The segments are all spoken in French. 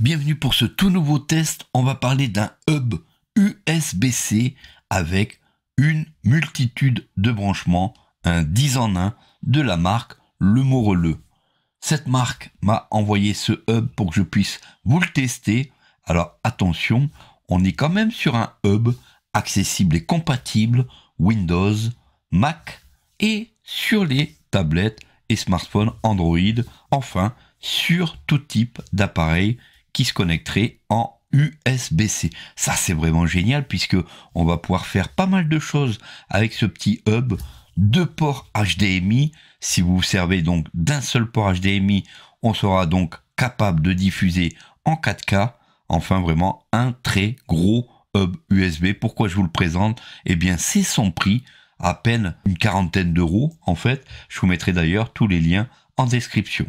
bienvenue pour ce tout nouveau test. On va parler d'un hub USB-C avec une multitude de branchements, un 10 en 1 de la marque Le Cette marque m'a envoyé ce hub pour que je puisse vous le tester. Alors attention, on est quand même sur un hub accessible et compatible Windows, Mac et sur les tablettes et smartphones Android, enfin sur tout type d'appareil qui se connecterait en USB-C. Ça c'est vraiment génial puisque on va pouvoir faire pas mal de choses avec ce petit hub. de port HDMI. Si vous vous servez donc d'un seul port HDMI, on sera donc capable de diffuser en 4K. Enfin vraiment un très gros hub USB. Pourquoi je vous le présente Eh bien c'est son prix, à peine une quarantaine d'euros en fait. Je vous mettrai d'ailleurs tous les liens en description.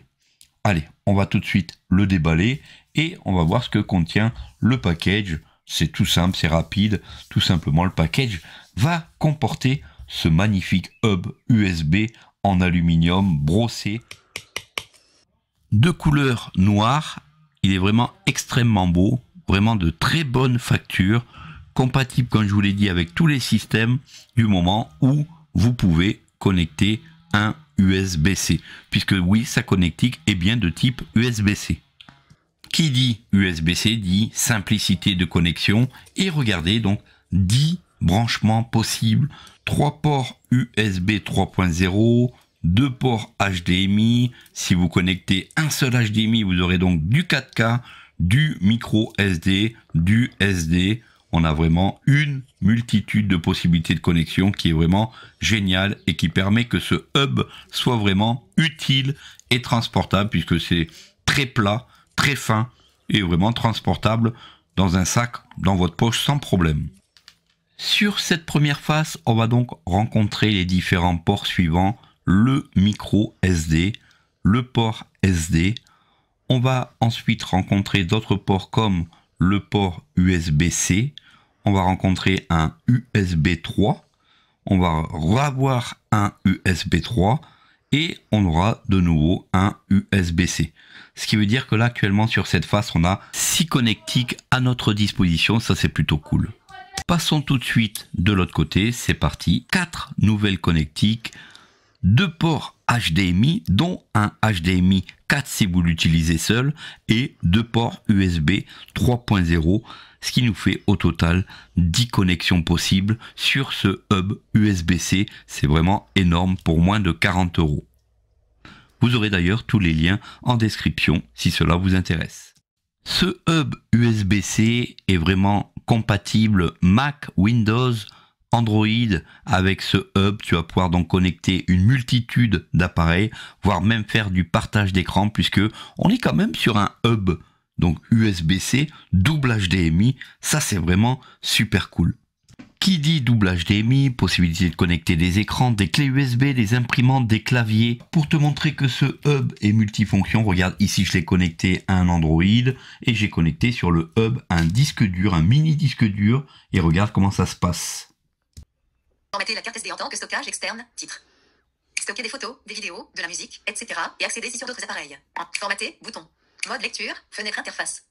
Allez, on va tout de suite le déballer et on va voir ce que contient le package. C'est tout simple, c'est rapide. Tout simplement, le package va comporter ce magnifique hub USB en aluminium brossé de couleur noire. Il est vraiment extrêmement beau, vraiment de très bonne facture, compatible, comme je vous l'ai dit, avec tous les systèmes du moment où vous pouvez connecter un USB-C, puisque oui, sa connectique est bien de type USB-C. Qui dit USB-C dit simplicité de connexion et regardez donc 10 branchements possibles, 3 ports USB 3.0, 2 ports HDMI, si vous connectez un seul HDMI, vous aurez donc du 4K, du micro SD, du SD, on a vraiment une multitude de possibilités de connexion qui est vraiment géniale et qui permet que ce hub soit vraiment utile et transportable puisque c'est très plat, très fin et vraiment transportable dans un sac, dans votre poche sans problème. Sur cette première face, on va donc rencontrer les différents ports suivants, le micro SD, le port SD, on va ensuite rencontrer d'autres ports comme le port USB-C, on va rencontrer un USB 3, on va revoir un USB 3 et on aura de nouveau un USB-C. Ce qui veut dire que là actuellement sur cette face on a 6 connectiques à notre disposition, ça c'est plutôt cool. Passons tout de suite de l'autre côté, c'est parti. 4 nouvelles connectiques, 2 ports HDMI dont un HDMI 4 si vous l'utilisez seul et 2 ports USB 3.0 ce qui nous fait au total 10 connexions possibles sur ce hub USB-C. C'est vraiment énorme pour moins de 40 euros. Vous aurez d'ailleurs tous les liens en description si cela vous intéresse. Ce hub USB-C est vraiment compatible Mac, Windows, Android, avec ce hub, tu vas pouvoir donc connecter une multitude d'appareils, voire même faire du partage d'écran, puisque on est quand même sur un hub donc USB-C, double HDMI, ça c'est vraiment super cool. Qui dit double HDMI, possibilité de connecter des écrans, des clés USB, des imprimantes, des claviers. Pour te montrer que ce hub est multifonction, regarde ici je l'ai connecté à un Android et j'ai connecté sur le hub un disque dur, un mini disque dur et regarde comment ça se passe. la carte SD en tant que stockage externe, titre. Stocker des photos, des vidéos, de la musique, etc. et accéder ici sur d'autres appareils. Formater, bouton. Mode lecture, fenêtre hein interface.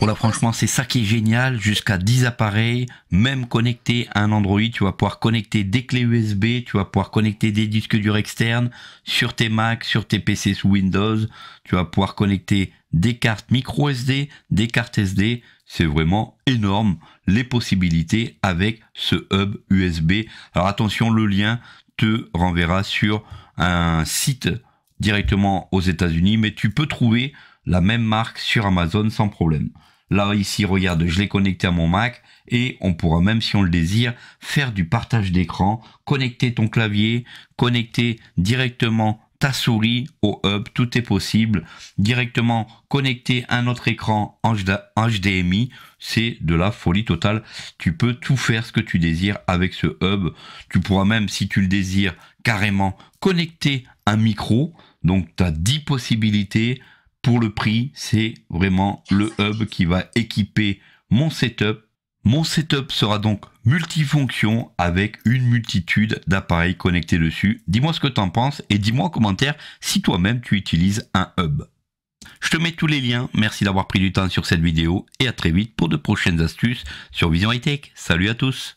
Voilà, franchement, c'est ça qui est génial. Jusqu'à 10 appareils, même connecté à un Android, tu vas pouvoir connecter des clés USB, tu vas pouvoir connecter des disques durs externes sur tes Mac, sur tes PC sous Windows. Tu vas pouvoir connecter des cartes micro SD, des cartes SD. C'est vraiment énorme les possibilités avec ce hub USB. Alors attention, le lien te renverra sur un site directement aux États-Unis, mais tu peux trouver la même marque sur Amazon sans problème. Là, ici, regarde, je l'ai connecté à mon Mac et on pourra même, si on le désire, faire du partage d'écran, connecter ton clavier, connecter directement ta souris au hub, tout est possible. Directement connecter un autre écran HDMI, c'est de la folie totale. Tu peux tout faire ce que tu désires avec ce hub. Tu pourras même, si tu le désires, carrément connecter un micro. Donc, tu as 10 possibilités pour le prix, c'est vraiment le hub qui va équiper mon setup. Mon setup sera donc multifonction avec une multitude d'appareils connectés dessus. Dis-moi ce que tu en penses et dis-moi en commentaire si toi-même tu utilises un hub. Je te mets tous les liens, merci d'avoir pris du temps sur cette vidéo et à très vite pour de prochaines astuces sur Vision High Tech. Salut à tous